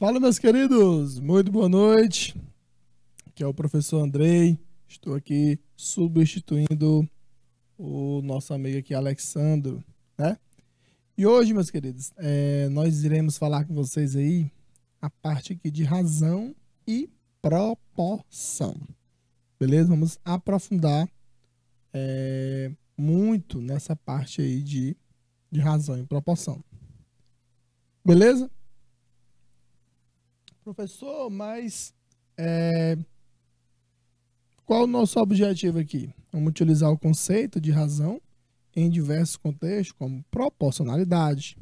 Fala, meus queridos, muito boa noite. Aqui é o professor Andrei. Estou aqui substituindo o nosso amigo aqui, Alexandro, né? E hoje, meus queridos, é, nós iremos falar com vocês aí a parte aqui de razão e proporção. Beleza? Vamos aprofundar é, muito nessa parte aí de, de razão e proporção. Beleza? Professor, mas é, qual o nosso objetivo aqui? Vamos utilizar o conceito de razão em diversos contextos, como proporcionalidade,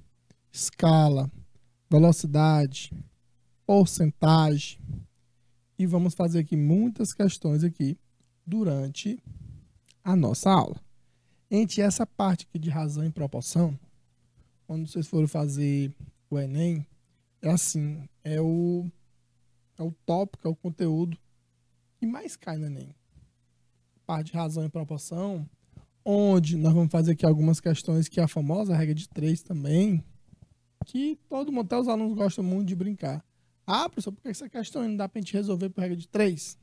escala, velocidade, porcentagem. E vamos fazer aqui muitas questões aqui durante a nossa aula. Entre essa parte aqui de razão e proporção, quando vocês forem fazer o Enem, é assim, é o é o tópico, é o conteúdo que mais cai no Enem. Parte de razão e proporção, onde nós vamos fazer aqui algumas questões que é a famosa regra de três também, que todo mundo, até os alunos gostam muito de brincar. Ah, professor, por que essa questão não dá para a gente resolver por regra de três?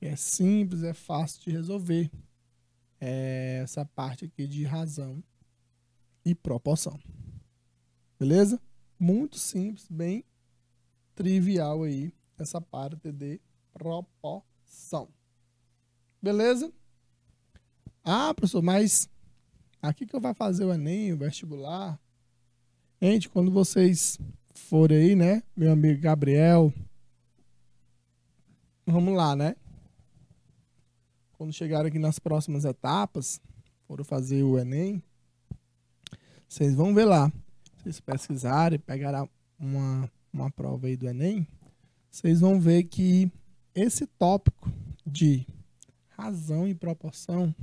É simples, é fácil de resolver. É essa parte aqui de razão e proporção. Beleza? muito simples, bem trivial aí, essa parte de proporção. Beleza? Ah, professor, mas aqui que eu vou fazer o Enem, o vestibular. Gente, quando vocês forem aí, né? Meu amigo Gabriel. Vamos lá, né? Quando chegarem aqui nas próximas etapas, foram fazer o Enem, vocês vão ver lá vocês pesquisarem, pegar uma, uma prova aí do Enem, vocês vão ver que esse tópico de razão e proporção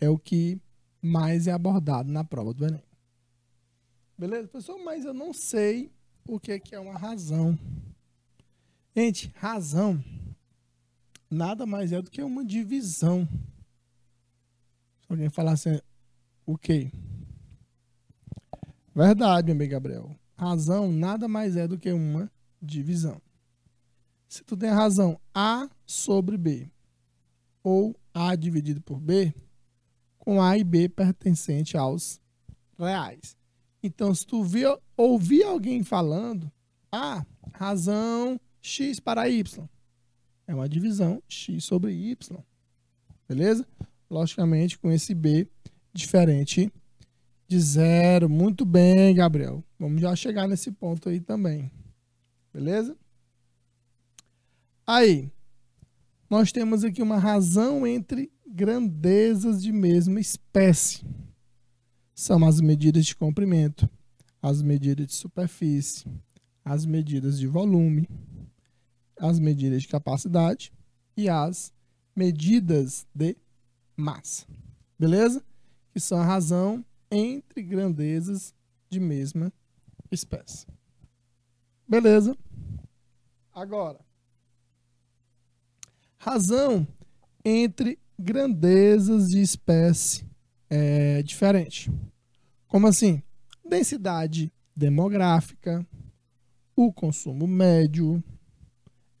é o que mais é abordado na prova do Enem. Beleza, pessoal? Mas eu não sei o é que, é uma razão. Gente, razão nada mais é do que uma divisão. Se alguém falar assim, o okay, quê? Verdade, meu amigo Gabriel. Razão nada mais é do que uma divisão. Se tu tem a razão A sobre B, ou A dividido por B, com A e B pertencente aos reais. Então, se tu via, ouvir alguém falando, ah, razão X para Y, é uma divisão X sobre Y. Beleza? Logicamente, com esse B diferente de zero. Muito bem, Gabriel. Vamos já chegar nesse ponto aí também. Beleza? Aí, nós temos aqui uma razão entre grandezas de mesma espécie. São as medidas de comprimento, as medidas de superfície, as medidas de volume, as medidas de capacidade e as medidas de massa. Beleza? Que são a razão entre grandezas de mesma espécie. Beleza? Agora, razão entre grandezas de espécie é diferente. Como assim? Densidade demográfica, o consumo médio,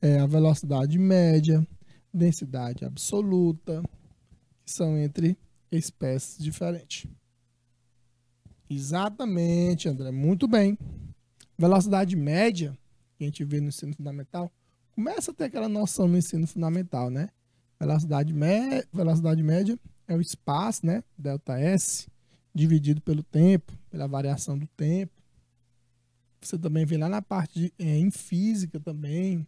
é, a velocidade média, densidade absoluta, são entre espécies diferentes. Exatamente, André. Muito bem. Velocidade média, que a gente vê no ensino fundamental, começa a ter aquela noção no ensino fundamental, né? Velocidade, me... Velocidade média é o espaço, né? Delta S, dividido pelo tempo, pela variação do tempo. Você também vê lá na parte de, é, em física também,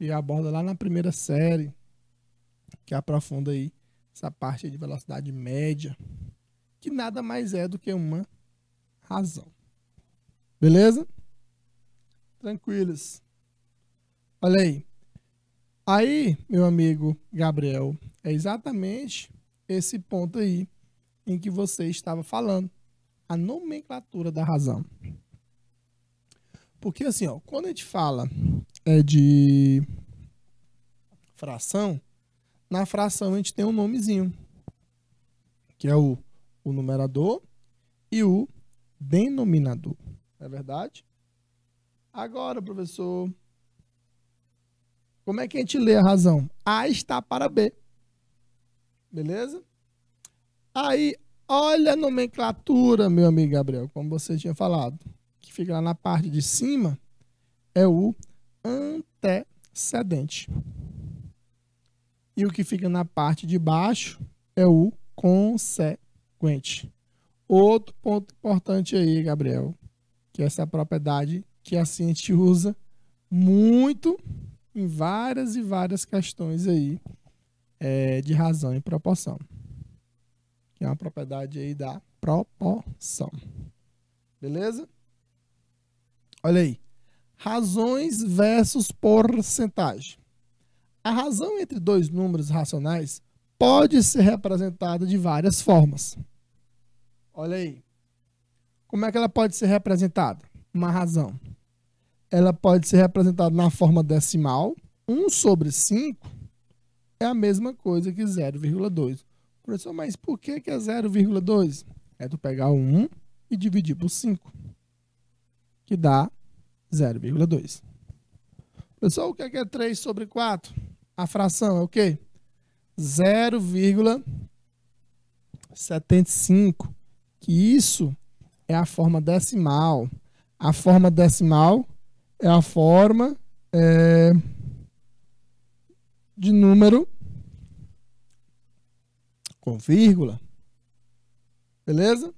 e aborda lá na primeira série, que aprofunda aí essa parte de velocidade média que nada mais é do que uma razão. Beleza? Tranquilos. Olha aí. Aí, meu amigo Gabriel, é exatamente esse ponto aí em que você estava falando. A nomenclatura da razão. Porque assim, ó, quando a gente fala é de fração, na fração a gente tem um nomezinho, que é o o numerador e o denominador. É verdade? Agora, professor, como é que a gente lê a razão? A está para B. Beleza? Aí, olha a nomenclatura, meu amigo Gabriel, como você tinha falado, que fica lá na parte de cima, é o antecedente. E o que fica na parte de baixo é o consequente Outro ponto importante aí, Gabriel, que é essa propriedade que a ciência usa muito em várias e várias questões aí é, de razão e proporção. Que é uma propriedade aí da proporção. Beleza? Olha aí. Razões versus porcentagem. A razão entre dois números racionais pode ser representada de várias formas. Olha aí. Como é que ela pode ser representada? Uma razão. Ela pode ser representada na forma decimal. 1 sobre 5 é a mesma coisa que 0,2. Professor, mas por que, é 0,2? É tu pegar 1 e dividir por 5, que dá 0,2. Pessoal, o que é 3 é sobre 4? A fração é o quê? 0,75 que isso é a forma decimal. A forma decimal é a forma é, de número com vírgula. Beleza?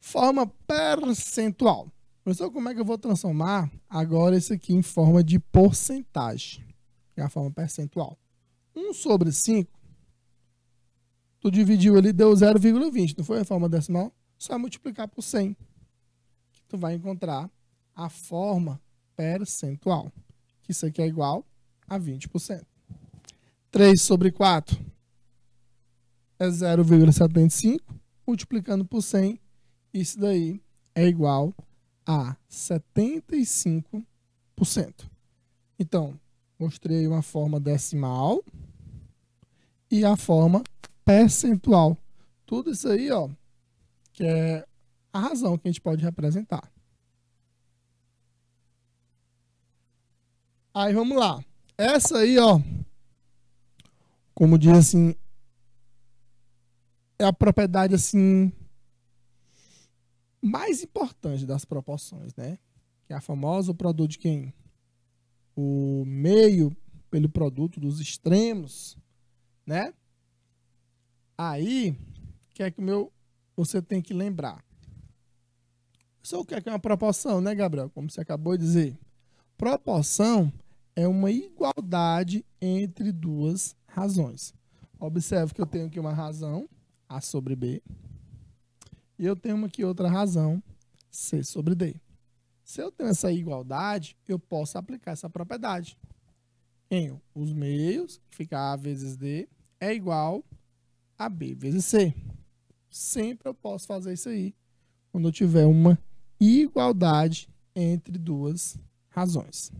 Forma percentual. Professor, como é que eu vou transformar agora isso aqui em forma de porcentagem? é a forma percentual. 1 sobre 5 Tu dividiu ali deu 0,20, não foi a forma decimal? Só é multiplicar por 100, que tu vai encontrar a forma percentual, que isso aqui é igual a 20%. 3 sobre 4 é 0,75, multiplicando por 100, isso daí é igual a 75%. Então, mostrei uma forma decimal e a forma percentual. Tudo isso aí, ó, que é a razão que a gente pode representar. Aí vamos lá. Essa aí, ó, como diz assim, é a propriedade assim mais importante das proporções, né? Que é a famosa o produto de quem? O meio pelo produto dos extremos, né? Aí, que é que meu, você tem que lembrar. Isso é o que é uma proporção, né, Gabriel? Como você acabou de dizer. Proporção é uma igualdade entre duas razões. Observe que eu tenho aqui uma razão, A sobre B, e eu tenho aqui outra razão, C sobre D. Se eu tenho essa igualdade, eu posso aplicar essa propriedade. Tenho os meios, que fica A vezes D, é igual a B vezes C. Sempre eu posso fazer isso aí quando eu tiver uma igualdade entre duas razões.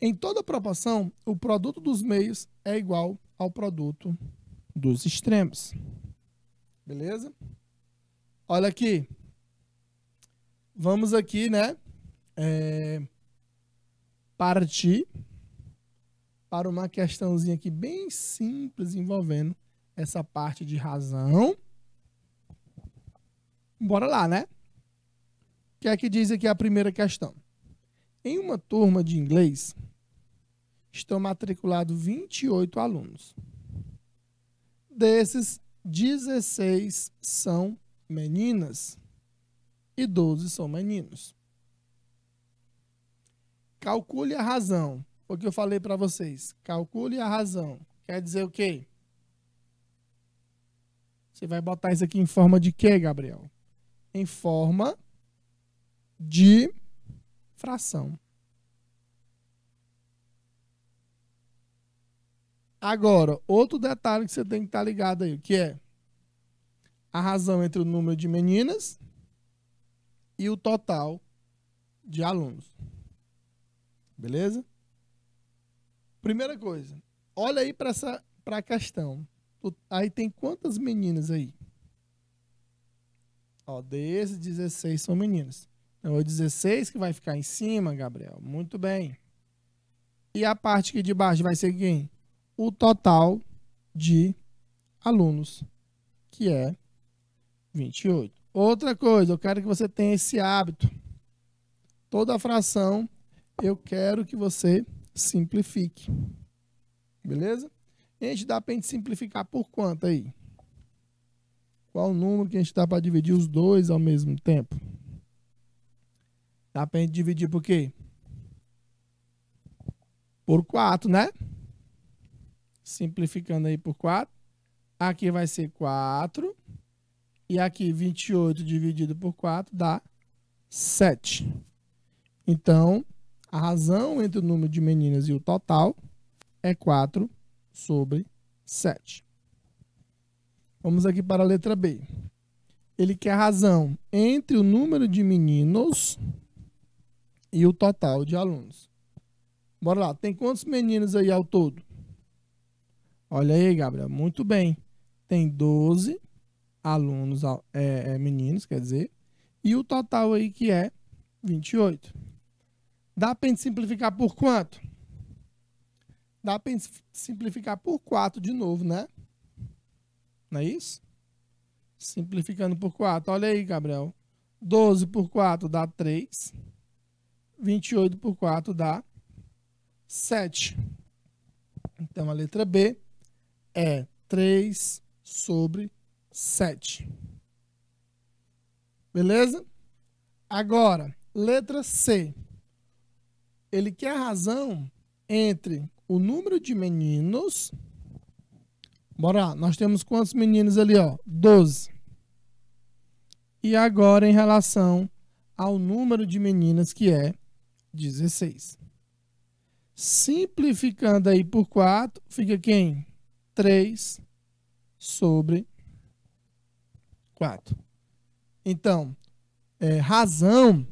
Em toda proporção, o produto dos meios é igual ao produto dos extremos. Beleza? Olha aqui. Vamos aqui, né? É... Partir para uma questãozinha aqui bem simples envolvendo essa parte de razão. Bora lá, né? O que é que diz aqui a primeira questão? Em uma turma de inglês, estão matriculados 28 alunos. Desses, 16 são meninas e 12 são meninos. Calcule a razão o que eu falei para vocês. Calcule a razão. Quer dizer o quê? Você vai botar isso aqui em forma de quê, Gabriel? Em forma de fração. Agora, outro detalhe que você tem que estar tá ligado aí, que é a razão entre o número de meninas e o total de alunos. Beleza? Primeira coisa, olha aí para essa para a questão. Aí tem quantas meninas aí? Ó, desses 16 são meninas. Então, é o 16 que vai ficar em cima, Gabriel. Muito bem. E a parte aqui de baixo vai ser quem? O total de alunos, que é 28. Outra coisa, eu quero que você tenha esse hábito. Toda fração, eu quero que você simplifique. Beleza? E a gente dá para a gente simplificar por quanto aí? Qual o número que a gente dá para dividir os dois ao mesmo tempo? Dá para a gente dividir por quê? Por 4, né? Simplificando aí por 4. Aqui vai ser 4. E aqui 28 dividido por 4 dá 7. Então, a razão entre o número de meninas e o total é 4 sobre 7. Vamos aqui para a letra B. Ele quer a razão entre o número de meninos e o total de alunos. Bora lá, tem quantos meninos aí ao todo? Olha aí, Gabriel, muito bem. Tem 12 alunos, é, é, meninos, quer dizer, e o total aí que é 28. Dá para a gente simplificar por quanto? Dá para a gente simplificar por 4 de novo, né? Não é isso? Simplificando por 4. Olha aí, Gabriel. 12 por 4 dá 3. 28 por 4 dá 7. Então, a letra B é 3 sobre 7. Beleza? Agora, letra C ele quer a razão entre o número de meninos. Bora lá, nós temos quantos meninos ali, ó? 12. E agora em relação ao número de meninas que é 16. Simplificando aí por 4, fica quem? 3 sobre 4. Então, é, razão,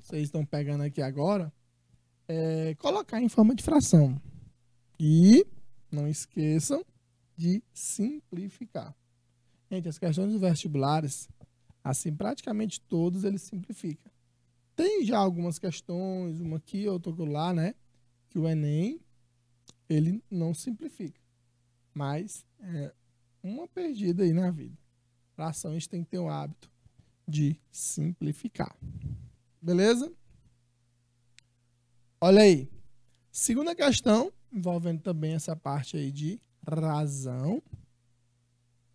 vocês estão pegando aqui agora, é, colocar em forma de fração. E não esqueçam de simplificar. Gente, as questões dos vestibulares, assim, praticamente todos eles simplificam. Tem já algumas questões, uma aqui, outra lá, né? Que o Enem, ele não simplifica. Mas é uma perdida aí na vida. Para ação, a gente tem que ter o hábito de simplificar. Beleza? Olha aí. Segunda questão, envolvendo também essa parte aí de razão.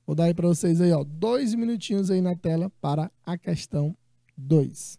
Vou dar aí para vocês aí, ó, dois minutinhos aí na tela para a questão 2.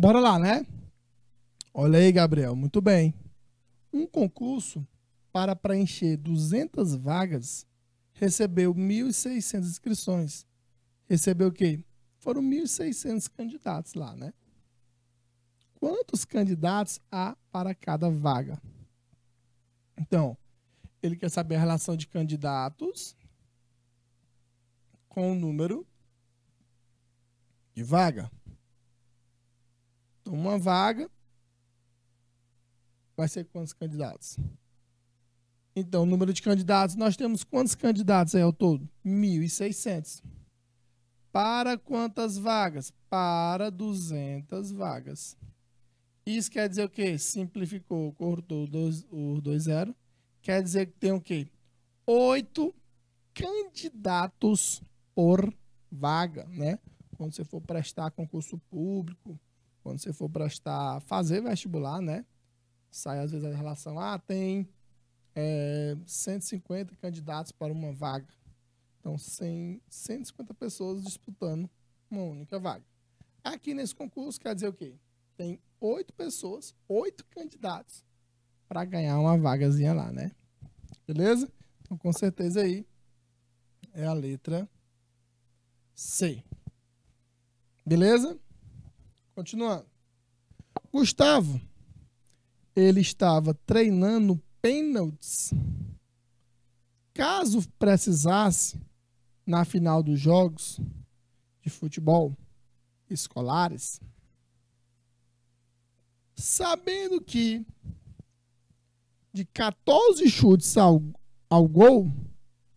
Bora lá, né? Olha aí, Gabriel, muito bem. Um concurso para preencher 200 vagas recebeu 1.600 inscrições. Recebeu o quê? Foram 1.600 candidatos lá, né? Quantos candidatos há para cada vaga? Então, ele quer saber a relação de candidatos com o número de vaga uma vaga, vai ser quantos candidatos? Então, o número de candidatos, nós temos quantos candidatos aí ao todo? 1.600. Para quantas vagas? Para 200 vagas. Isso quer dizer o quê? Simplificou, cortou o 2-0. Quer dizer que tem o quê? 8 candidatos por vaga, né? Quando você for prestar concurso público, quando você for prestar, fazer vestibular, né? Sai às vezes a relação, ah, tem é, 150 candidatos para uma vaga. Então, 100, 150 pessoas disputando uma única vaga. Aqui nesse concurso quer dizer o quê? Tem oito pessoas, oito candidatos para ganhar uma vagazinha lá, né? Beleza? Então, com certeza aí é a letra C. Beleza? Continuando. Gustavo, ele estava treinando pênaltis. Caso precisasse, na final dos jogos de futebol escolares, sabendo que de 14 chutes ao, ao gol,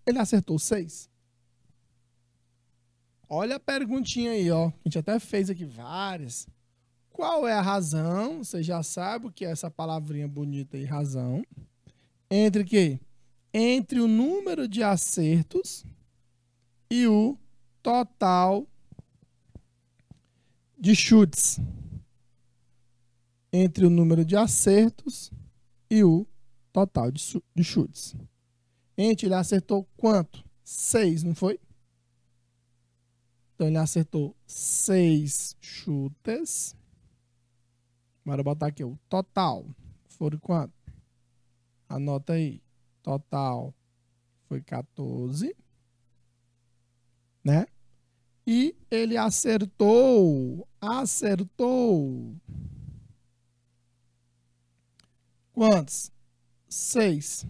ele acertou 6. Olha a perguntinha aí, ó. A gente até fez aqui várias. Qual é a razão? Você já sabe o que é essa palavrinha bonita aí, razão. Entre que? Entre o número de acertos e o total de chutes. Entre o número de acertos e o total de, chutes. Gente, ele acertou quanto? Seis, não foi? Então ele acertou seis chutes. Bora botar aqui o total. Foram quanto? Anota aí. Total foi 14. Né? E ele acertou. Acertou. Quantos? Seis.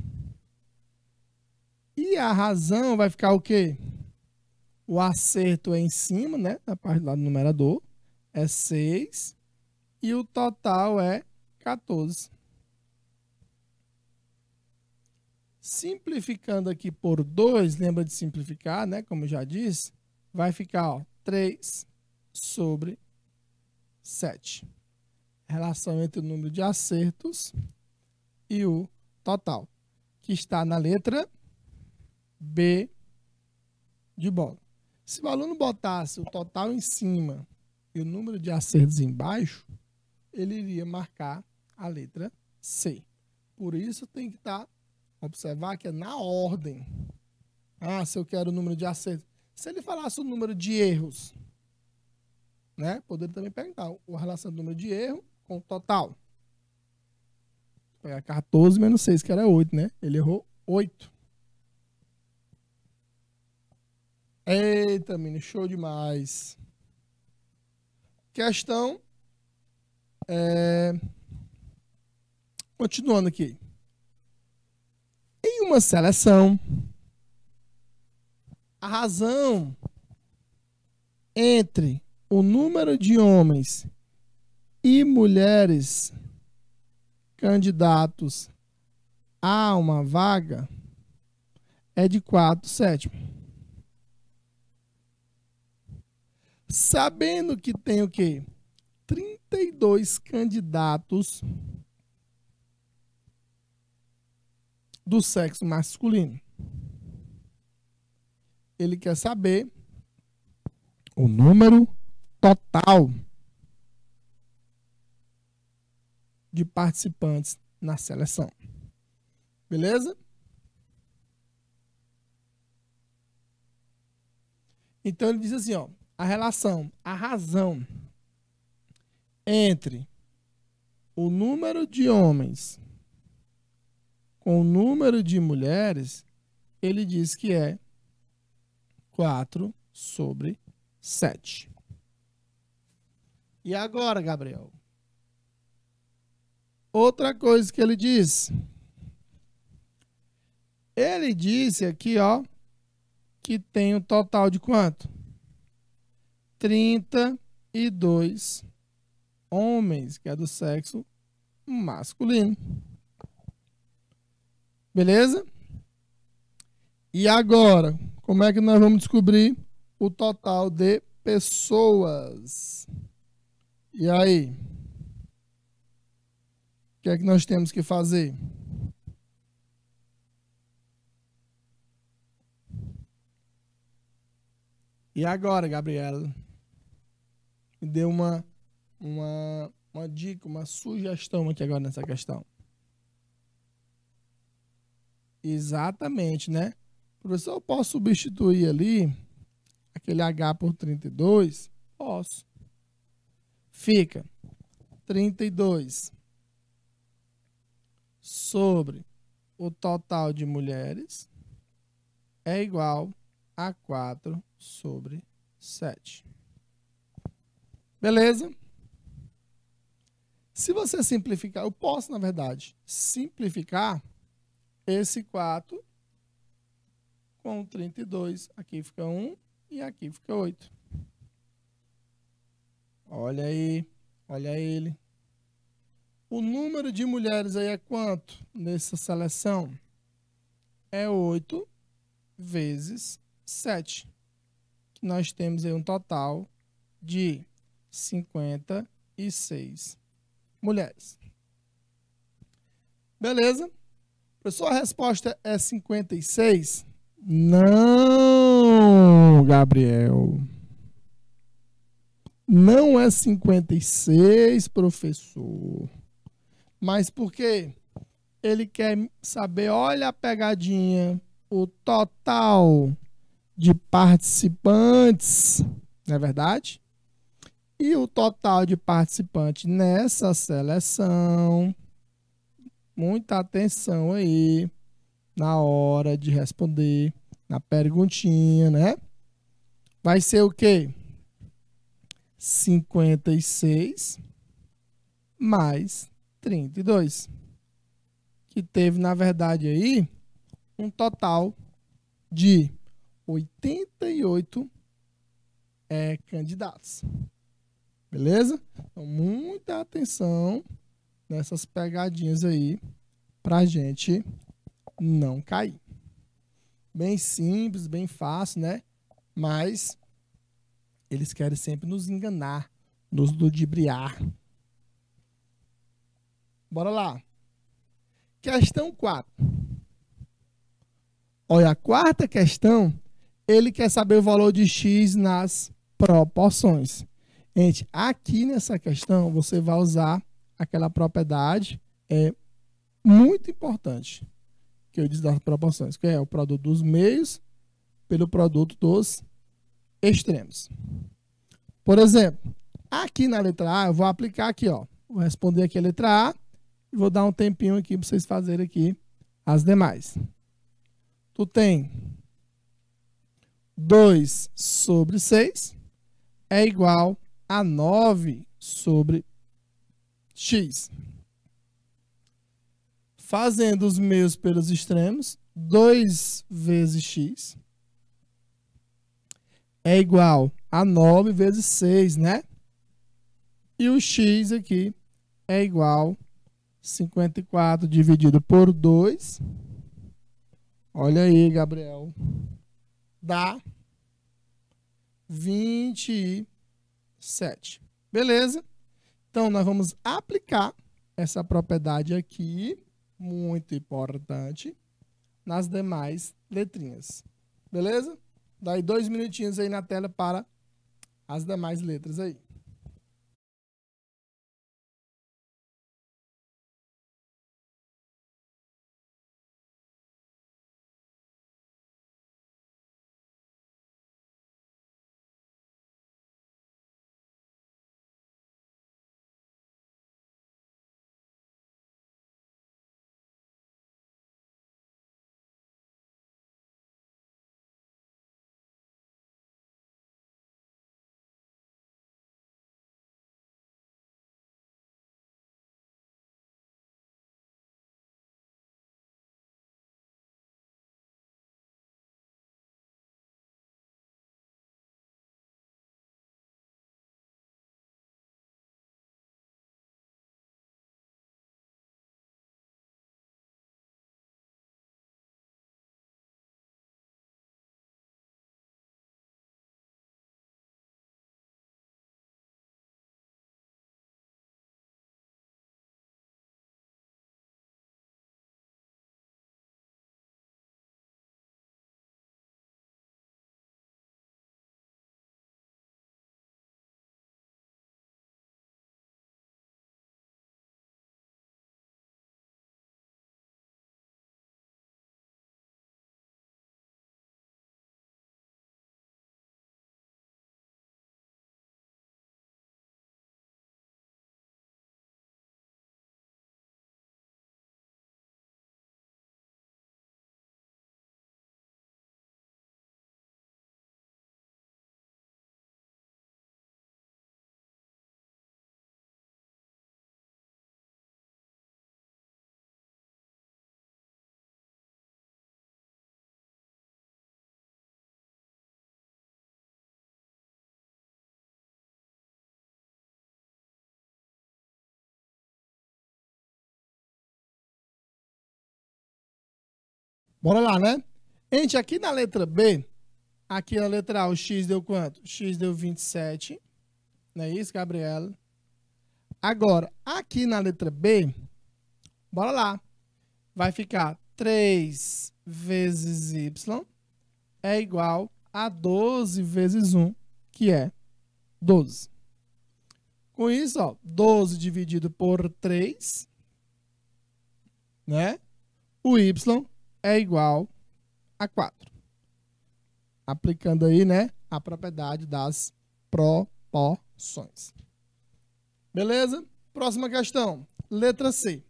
E a razão vai ficar o quê? O acerto é em cima, né? Na parte lá do numerador. É 6. E o total é 14. Simplificando aqui por 2, lembra de simplificar, né? Como eu já disse, vai ficar ó, 3 sobre 7. Relação entre o número de acertos e o total, que está na letra B de bola. Se o aluno botasse o total em cima e o número de acertos embaixo, ele iria marcar a letra C. Por isso tem que estar, tá, observar que é na ordem. Ah, se eu quero o número de acertos. Se ele falasse o número de erros, né? Poderia também perguntar a relação do número de erro com o total. a 14 menos 6, que era 8, né? Ele errou 8. Eita, menino, show demais. Questão. É... Continuando aqui. Em uma seleção, a razão entre o número de homens e mulheres candidatos a uma vaga é de 4 sétimo. sabendo que tem o quê? 32 candidatos do sexo masculino. Ele quer saber o número total de participantes na seleção. Beleza? Então ele diz assim, ó, a relação, a razão entre o número de homens com o número de mulheres, ele diz que é 4 sobre 7. E agora, Gabriel? Outra coisa que ele diz. Ele disse aqui, ó, que tem um total de quanto? 32 homens, que é do sexo masculino. Beleza? E agora, como é que nós vamos descobrir o total de pessoas? E aí? O que é que nós temos que fazer? E agora, Gabriela? me dê uma, uma, uma dica, uma sugestão aqui agora nessa questão. Exatamente, né? Professor, eu posso substituir ali aquele H por 32? Posso. Fica 32 sobre o total de mulheres é igual a 4 sobre 7. Beleza? Se você simplificar, eu posso, na verdade, simplificar esse 4 com 32. Aqui fica 1 e aqui fica 8. Olha aí, olha ele. O número de mulheres aí é quanto nessa seleção? É 8 vezes 7. nós temos aí um total de 56 mulheres. Beleza? Professor, a resposta é 56? Não, Gabriel. Não é 56, professor. Mas por quê? Ele quer saber, olha a pegadinha, o total de participantes, não é verdade? E o total de participantes nessa seleção. Muita atenção aí na hora de responder na perguntinha, né? Vai ser o quê? 56 mais 32. Que teve, na verdade, aí um total de 88 é, eh, candidatos. Beleza? Então, muita atenção nessas pegadinhas aí a gente não cair. Bem simples, bem fácil, né? Mas eles querem sempre nos enganar, nos ludibriar. Bora lá. Questão 4. Olha, a quarta questão, ele quer saber o valor de x nas proporções. Gente, aqui nessa questão, você vai usar aquela propriedade é muito importante que eu disse das proporções, que é o produto dos meios pelo produto dos extremos. Por exemplo, aqui na letra A, eu vou aplicar aqui, ó. Vou responder aqui a letra A e vou dar um tempinho aqui para vocês fazerem aqui as demais. Tu tem 2 sobre 6 é igual a 9 sobre x. Fazendo os meios pelos extremos, 2 vezes x é igual a 9 vezes 6, né? E o x aqui é igual a 54 dividido por 2. Olha aí, Gabriel. Dá 20 7. Beleza? Então, nós vamos aplicar essa propriedade aqui, muito importante, nas demais letrinhas. Beleza? Daí dois minutinhos aí na tela para as demais letras aí. Bora lá, né? Gente, aqui na letra B, aqui na letra A, o X deu quanto? X deu 27. Não é isso, Gabriela? Agora, aqui na letra B, bora lá. Vai ficar 3 vezes Y é igual a 12 vezes 1, que é 12. Com isso, ó, 12 dividido por 3, né? O Y é igual a 4. Aplicando aí, né, a propriedade das proporções. Beleza? Próxima questão, letra C.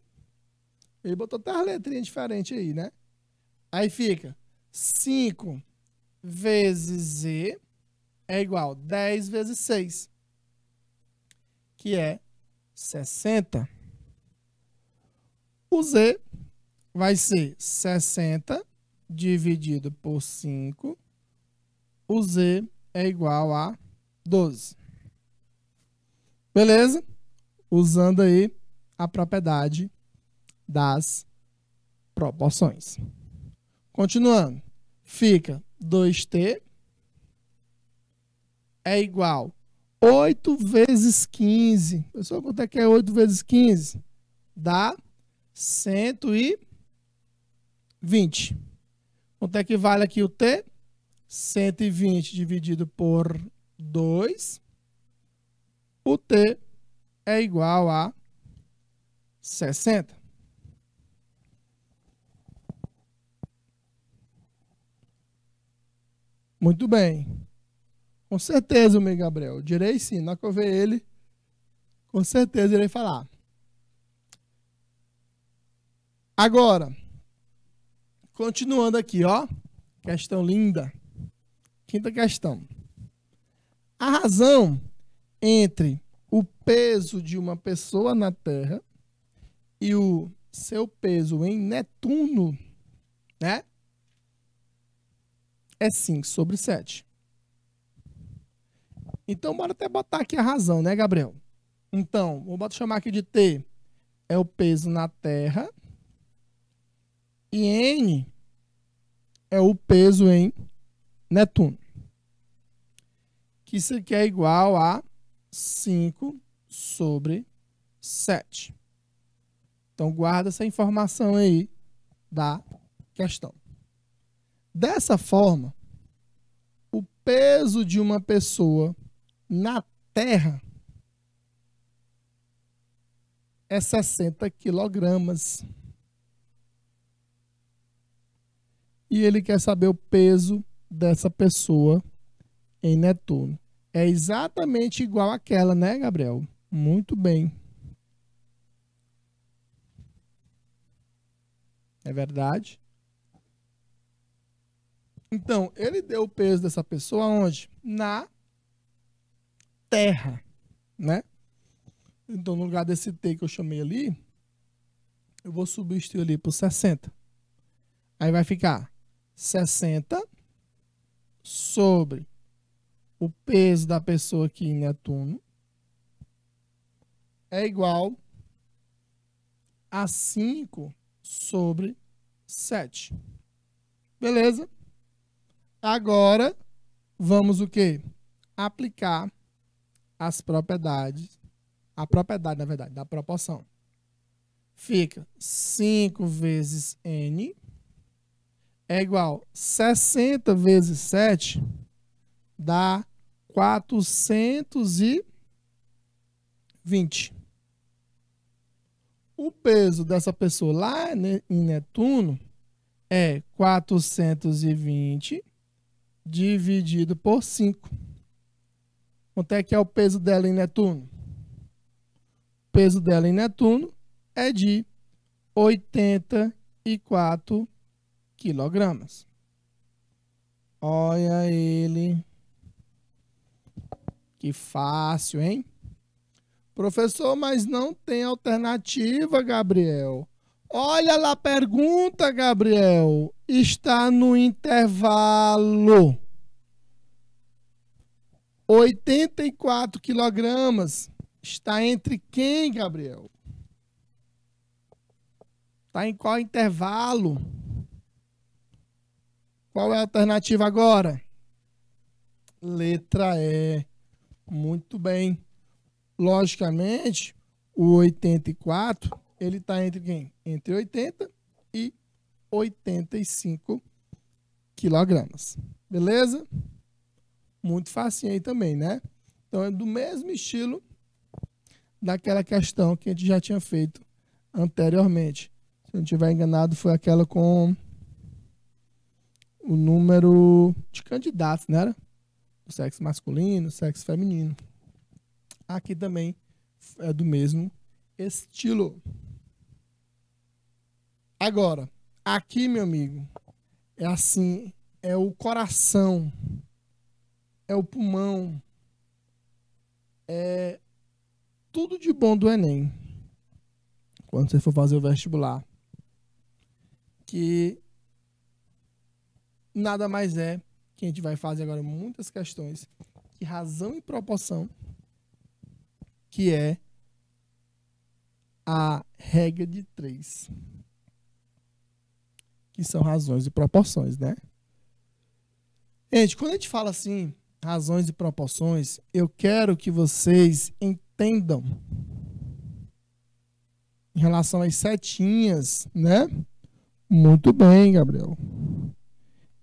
Ele botou até as letrinhas diferentes aí, né? Aí fica 5 vezes Z é igual a 10 vezes 6, que é 60. O Z vai ser 60 dividido por 5. O Z é igual a 12. Beleza? Usando aí a propriedade das proporções. Continuando. Fica 2T é igual 8 vezes 15. Pessoal, quanto é que é 8 vezes 15? Dá 120. 20. Quanto é que vale aqui o T? 120 dividido por 2. O T é igual a 60. Muito bem. Com certeza, meu Gabriel. direi sim. Na que eu ver ele, com certeza irei falar. Agora, Continuando aqui, ó. Questão linda. Quinta questão. A razão entre o peso de uma pessoa na Terra e o seu peso em Netuno, né? É 5 sobre 7. Então, bora até botar aqui a razão, né, Gabriel? Então, vou chamar aqui de T. É o peso na Terra e N é o peso em Netuno. Que isso aqui é igual a 5 sobre 7. Então, guarda essa informação aí da questão. Dessa forma, o peso de uma pessoa na Terra é 60 quilogramas. e ele quer saber o peso dessa pessoa em Netuno. É exatamente igual àquela, né, Gabriel? Muito bem. É verdade? Então, ele deu o peso dessa pessoa onde? Na terra, né? Então, no lugar desse T que eu chamei ali, eu vou substituir ali por 60. Aí vai ficar 60 sobre o peso da pessoa aqui em Netuno é igual a 5 sobre 7. Beleza? Agora, vamos o quê? Aplicar as propriedades, a propriedade, na verdade, da proporção. Fica 5 vezes N é igual 60 vezes 7 dá 420. O peso dessa pessoa lá em Netuno é 420 dividido por 5. Quanto é que é o peso dela em Netuno? O peso dela em Netuno é de 84 quilogramas. Olha ele. Que fácil, hein? Professor, mas não tem alternativa, Gabriel. Olha lá a pergunta, Gabriel. Está no intervalo. 84 quilogramas. Está entre quem, Gabriel? Está em qual intervalo? Qual é a alternativa agora? Letra E. Muito bem. Logicamente, o 84, ele está entre quem? Entre 80 e 85 quilogramas. Beleza? Muito facinho aí também, né? Então, é do mesmo estilo daquela questão que a gente já tinha feito anteriormente. Se eu não estiver enganado, foi aquela com o número de candidatos, né? O sexo masculino, o sexo feminino. Aqui também é do mesmo estilo. Agora, aqui, meu amigo, é assim, é o coração, é o pulmão, é tudo de bom do Enem. Quando você for fazer o vestibular, que nada mais é que a gente vai fazer agora muitas questões que razão e proporção, que é a regra de três, que são razões e proporções, né? Gente, quando a gente fala assim, razões e proporções, eu quero que vocês entendam em relação às setinhas, né? Muito bem, Gabriel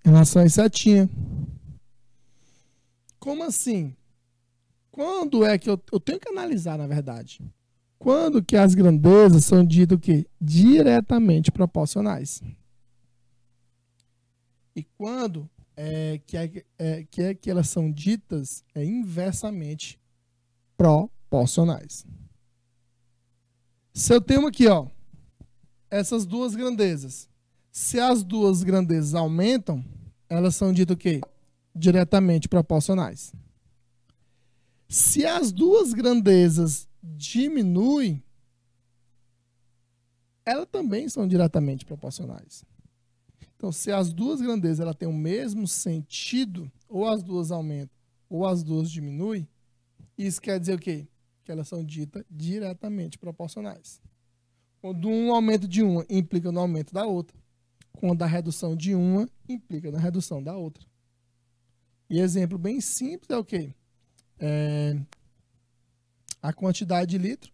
em relação às tinha. Como assim? Quando é que eu, eu tenho que analisar, na verdade? Quando que as grandezas são ditas o quê? Diretamente proporcionais. E quando é que, é, é, que, é que elas são ditas é inversamente proporcionais. Se eu tenho aqui, ó, essas duas grandezas, se as duas grandezas aumentam, elas são ditas o quê? Diretamente proporcionais. Se as duas grandezas diminuem, elas também são diretamente proporcionais. Então, se as duas grandezas ela têm o mesmo sentido, ou as duas aumentam, ou as duas diminuem, isso quer dizer o quê? Que elas são ditas diretamente proporcionais. Quando um aumento de uma implica no aumento da outra quando a redução de uma implica na redução da outra. E exemplo bem simples é o quê? É a quantidade de litro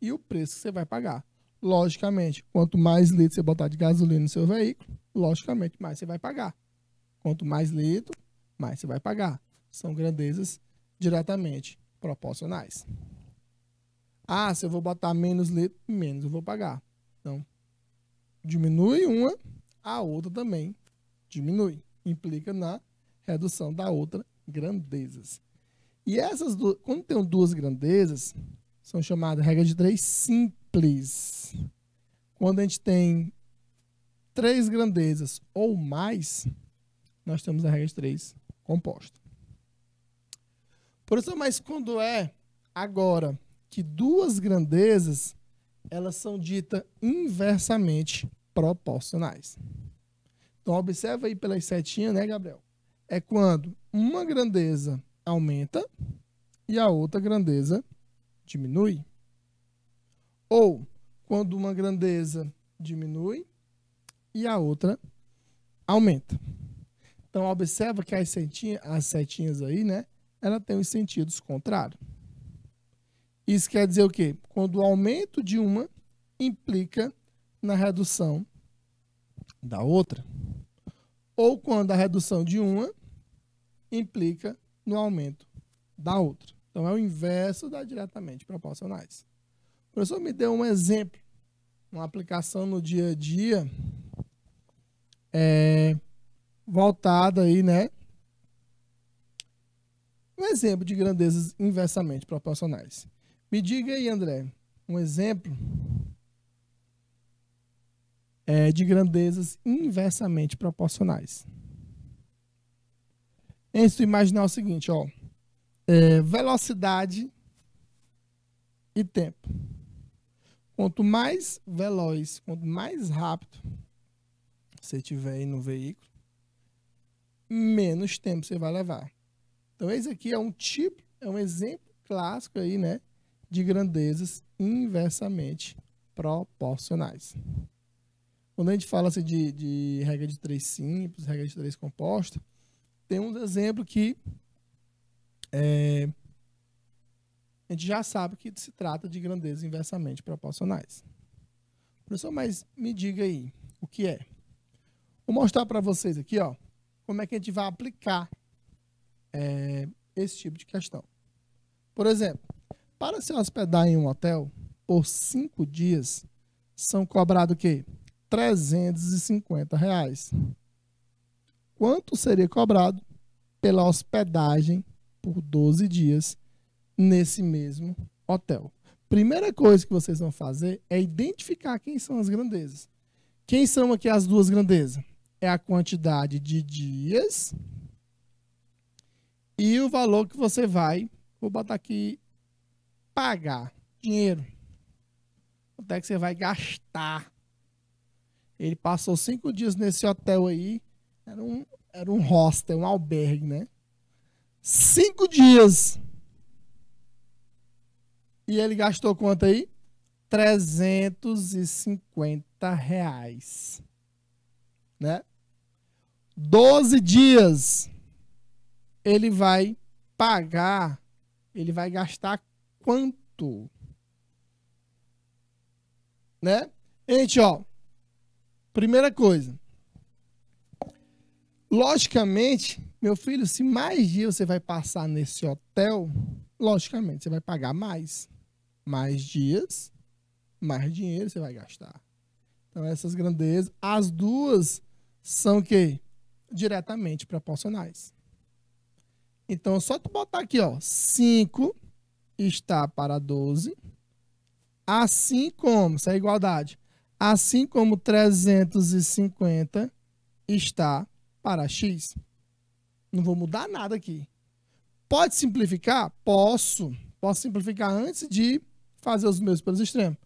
e o preço que você vai pagar. Logicamente, quanto mais litro você botar de gasolina no seu veículo, logicamente mais você vai pagar. Quanto mais litro, mais você vai pagar. São grandezas diretamente proporcionais. Ah, se eu vou botar menos litro, menos eu vou pagar diminui uma, a outra também diminui. Implica na redução da outra grandezas. E essas duas, quando tem duas grandezas, são chamadas regra de três simples. Quando a gente tem três grandezas ou mais, nós temos a regra de três composta. Professor, mas quando é agora que duas grandezas elas são ditas inversamente proporcionais. Então, observa aí pelas setinhas, né, Gabriel? É quando uma grandeza aumenta e a outra grandeza diminui. Ou quando uma grandeza diminui e a outra aumenta. Então, observa que as setinhas, as setinhas aí, né? Ela tem os sentidos contrários. Isso quer dizer o quê? Quando o aumento de uma implica na redução da outra. Ou quando a redução de uma implica no aumento da outra. Então é o inverso da diretamente proporcionais. O professor me deu um exemplo, uma aplicação no dia a dia é, voltada aí, né? Um exemplo de grandezas inversamente proporcionais. Me diga aí, André, um exemplo é, de grandezas inversamente proporcionais. É isso imaginar o seguinte, ó, é, velocidade e tempo. Quanto mais veloz, quanto mais rápido você tiver aí no veículo, menos tempo você vai levar. Então esse aqui é um tipo, é um exemplo clássico aí, né, de grandezas inversamente proporcionais. Quando a gente fala assim, de, de regra de três simples, regra de três composta, tem um exemplo que é, a gente já sabe que se trata de grandezas inversamente proporcionais. Professor, mas me diga aí o que é. Vou mostrar para vocês aqui ó, como é que a gente vai aplicar é, esse tipo de questão. Por exemplo, para se hospedar em um hotel por cinco dias, são cobrados o quê? 350 reais. Quanto seria cobrado pela hospedagem por 12 dias nesse mesmo hotel? Primeira coisa que vocês vão fazer é identificar quem são as grandezas. Quem são aqui as duas grandezas? É a quantidade de dias e o valor que você vai. Vou botar aqui pagar? Dinheiro. Quanto é que você vai gastar? Ele passou cinco dias nesse hotel aí. Era um, era um hostel, um albergue, né? Cinco dias. E ele gastou quanto aí? 350 reais. Né? 12 dias. Ele vai pagar, ele vai gastar quanto. Né? Gente, ó. Primeira coisa. Logicamente, meu filho, se mais dias você vai passar nesse hotel, logicamente você vai pagar mais. Mais dias, mais dinheiro você vai gastar. Então essas grandezas, as duas são que diretamente proporcionais. Então só tu botar aqui, ó, 5 está para 12, assim como, isso é igualdade, assim como 350 está para x. Não vou mudar nada aqui. Pode simplificar? Posso. Posso simplificar antes de fazer os meus pelos extremos.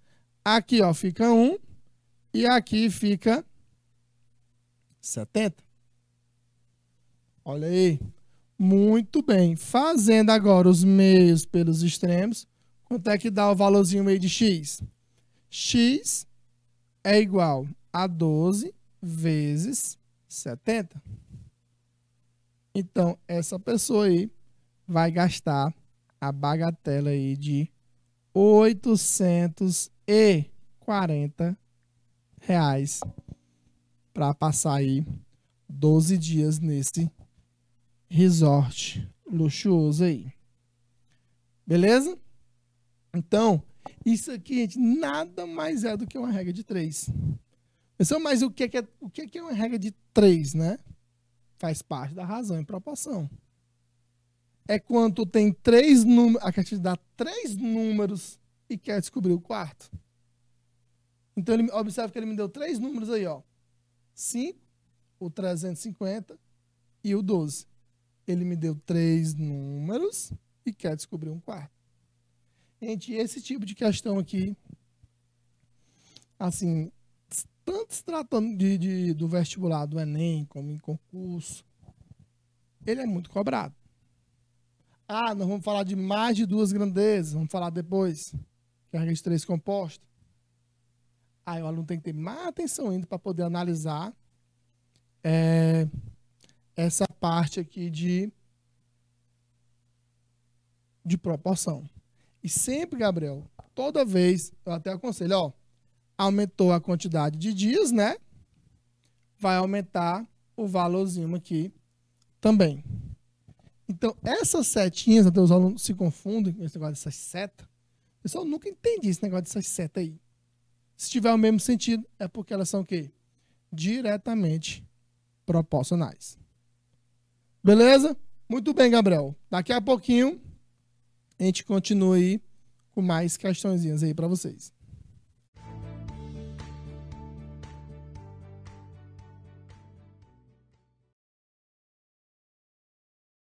Aqui ó, fica 1 e aqui fica 70. Olha aí. Muito bem. Fazendo agora os meios pelos extremos, quanto é que dá o valorzinho meio de x? x é igual a 12 vezes 70. Então, essa pessoa aí vai gastar a bagatela aí de 840 reais para passar aí 12 dias nesse resort luxuoso aí. Beleza? Então, isso aqui, gente, nada mais é do que uma regra de três. Pessoal, mas o que é, é o é que é uma regra de três, né? Faz parte da razão e proporção. É quando tem três números, a gente dá três números e quer descobrir o quarto. Então, ele, observa que ele me deu três números aí, ó. 5, o 350 e o 12. Ele me deu três números e quer descobrir um quarto. Gente, esse tipo de questão aqui, assim, tanto se tratando de, de, do vestibular do Enem, como em concurso, ele é muito cobrado. Ah, nós vamos falar de mais de duas grandezas, vamos falar depois, que é a regra de três compostos. Aí o aluno tem que ter mais atenção ainda para poder analisar é, essa parte aqui de, de proporção. E sempre, Gabriel, toda vez, eu até aconselho, ó, aumentou a quantidade de dias, né? Vai aumentar o valorzinho aqui também. Então, essas setinhas, até os alunos se confundem com esse negócio dessas setas. Pessoal, nunca entendi esse negócio dessas setas aí. Se tiver o mesmo sentido, é porque elas são o quê? Diretamente proporcionais. Beleza? Muito bem, Gabriel. Daqui a pouquinho a gente continua aí com mais questõezinhas aí para vocês.